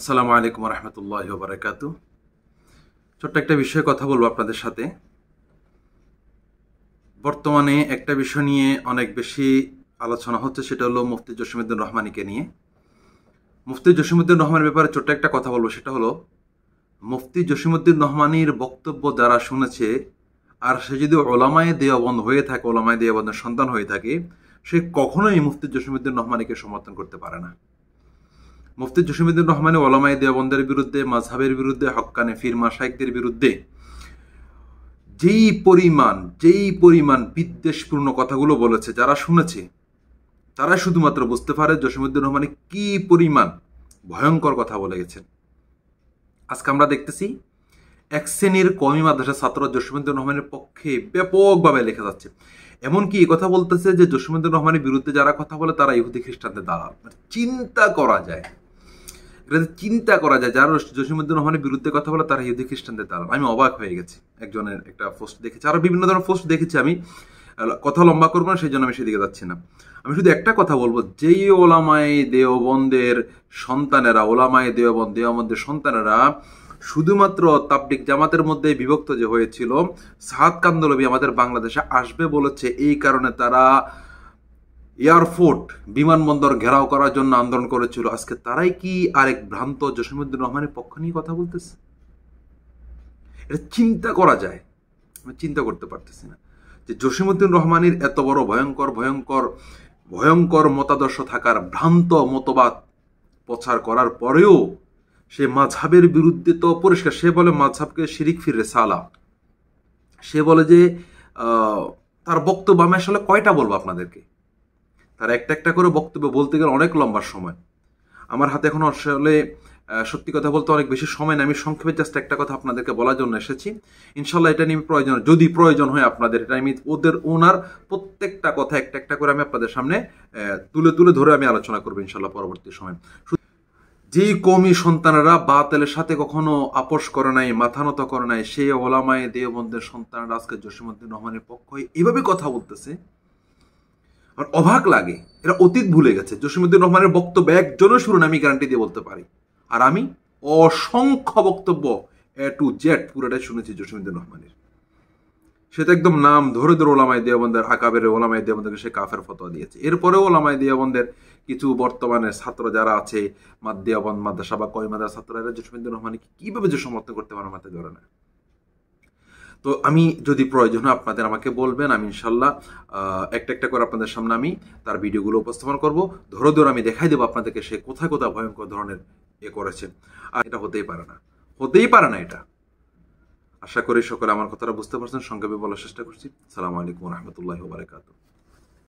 আসসালামু আলাইকুম রহমতুল্লাহ বারাকাতু ছোট্ট একটা বিষয়ে কথা বলবো আপনাদের সাথে বর্তমানে একটা বিষয় নিয়ে অনেক বেশি আলোচনা হচ্ছে সেটা হলো মুফতি জসিমুদ্দিন রহমানিকে নিয়ে মুফতি জসিমুদ্দিন রহমানের ব্যাপারে ছোট্ট একটা কথা বলবো সেটা হলো মুফতি জসিমুদ্দিন রহমানির বক্তব্য যারা শুনেছে আর সে যদি ওলামায় দেওয়াবন্ধ হয়ে থাকে ওলামায় দেওয়াবন্ধের সন্তান হয়ে থাকে সে কখনোই মুফতি জসিমুদ্দিন রহমানিকে সমর্থন করতে পারে না মুফতি জসিমুদ্দিন রহমানের ওলামাই দেওবন্দের বিরুদ্ধে মাঝহাবের বিরুদ্ধে হক্কানে ফির মাসাইকদের বিরুদ্ধে যেই পরিমাণ যেই পরিমাণ বিদ্বেষপূর্ণ কথাগুলো বলেছে যারা শুনেছে তারা শুধুমাত্র বুঝতে পারে জসিমুদ্দিন রহমান কি পরিমাণ ভয়ঙ্কর কথা বলে গেছেন আজকে আমরা দেখতেছি এক শ্রেণীর কমি মাদ্রাসা ছাত্র জসিমুদ্দিন রহমানের পক্ষে ব্যাপকভাবে লেখা যাচ্ছে এমনকি কথা বলতেছে যে জসিমুদ্দিন রহমানের বিরুদ্ধে যারা কথা বলে তারা ইহুদি খ্রিস্টানদের দাঁড়াল মানে চিন্তা করা যায় এটা চিন্তা করা যায় যারা জসিমুদ্দিন রহমানের বিরুদ্ধে কথা বলে তারা হিন্দু খ্রিস্টানদের দালাল আমি অবাক হয়ে গেছি একজনের একটা পোস্ট দেখেছি আরও বিভিন্ন ধরনের পোস্ট দেখেছি আমি কথা লম্বা করবো না সেই জন্য আমি সেদিকে যাচ্ছি না আমি শুধু একটা কথা বলবো যেই ওলামাই দেওবন্দের সন্তানেরা ওলামাই দেওবন্দ দেওবন্দের সন্তানেরা শুধুমাত্র তাবলিক জামাতের মধ্যে বিভক্ত যে হয়েছিল সাহাদ কান্দলবি আমাদের বাংলাদেশে আসবে বলেছে এই কারণে তারা এয়ারফোর্ট বিমানবন্দর ঘেরাও করার জন্য আন্দোলন করেছিল আজকে তারাই কি আরেক ভ্রান্ত জসিমুদ্দিন রহমানের পক্ষ নিয়ে কথা বলতেছে এটা চিন্তা করা যায় আমি চিন্তা করতে পারতেছি না যে জসিমুদ্দিন রহমানের এত বড় ভয়ঙ্কর ভয়ঙ্কর ভয়ঙ্কর মতাদর্শ থাকার ভ্রান্ত মতবাদ প্রচার করার পরেও সে মাঝাবের বিরুদ্ধে তো পরিষ্কার সে বলে মাঝাবকে শিরিক ফিরে সালা সে বলে যে তার বক্তব্য আমি আসলে কয়টা বলবো আপনাদেরকে তারা একটা একটা করে বক্তব্য বলতে গেলে অনেক লম্বা সময় আমার হাতে এখন আসলে সত্যি কথা বলতে অনেক বেশি সময় না আমি সংক্ষেপে জাস্ট একটা কথা আপনাদেরকে বলার জন্য এসেছি ইনশাল্লাহ এটা নিয়ে প্রয়োজন যদি প্রয়োজন হয় আপনাদের এটা আমি ওদের ওনার প্রত্যেকটা কথা একটা একটা করে আমি আপনাদের সামনে তুলে তুলে ধরে আমি আলোচনা করবো ইনশাল্লাহ পরবর্তী সময় যেই কমি সন্তানরা বাতেলের সাথে কখনো আপোষ করে নাই মাথা নত করে নাই সেই ওলামায় দেহবন্ধের সন্তানরা আজকে জসীমুদ্দিন রহমানের পক্ষ এইভাবে কথা বলতেছে আমার অবাক লাগে এরা অতীত ভুলে গেছে জসিমুদ্দিন রহমানের বক্তব্য একজনও শুনুন আমি গ্যারান্টি দিয়ে বলতে পারি আর আমি অসংখ্য বক্তব্য এ টু জেড পুরোটাই শুনেছি জসিমুদ্দিন রহমানের সে তো একদম নাম ধরে ধরে ওলামাই দেওয়াবন্দের আকাবের ওলামাই দেওয়াবন্দকে সে কাফের ফতোয়া দিয়েছে এরপরেও ওলামাই দেওয়াবন্দের কিছু বর্তমানে ছাত্র যারা আছে মাদ দেওয়াবন্দ মাদ্রাসা বা কয় মাদ্রাসা ছাত্ররা এরা জসিমুদ্দিন রহমানকে কীভাবে যে সমর্থন করতে পারে মাথায় ধরে না তো আমি যদি প্রয়োজন হয় আপনাদের আমাকে বলবেন আমি ইনশাল্লাহ একটা একটা করে আপনাদের সামনে আমি তার ভিডিওগুলো উপস্থাপন করব ধরো ধরো আমি দেখাই দেবো আপনাদেরকে সে কোথায় কোথায় ভয়ঙ্কর ধরনের এ করেছে আর এটা হতেই পারে না হতেই পারে না এটা আশা করি সকলে আমার কথাটা বুঝতে পারছেন সংক্ষেপে বলার চেষ্টা করছি সালামু আলাইকুম রহমতুল্লাহ বারকাত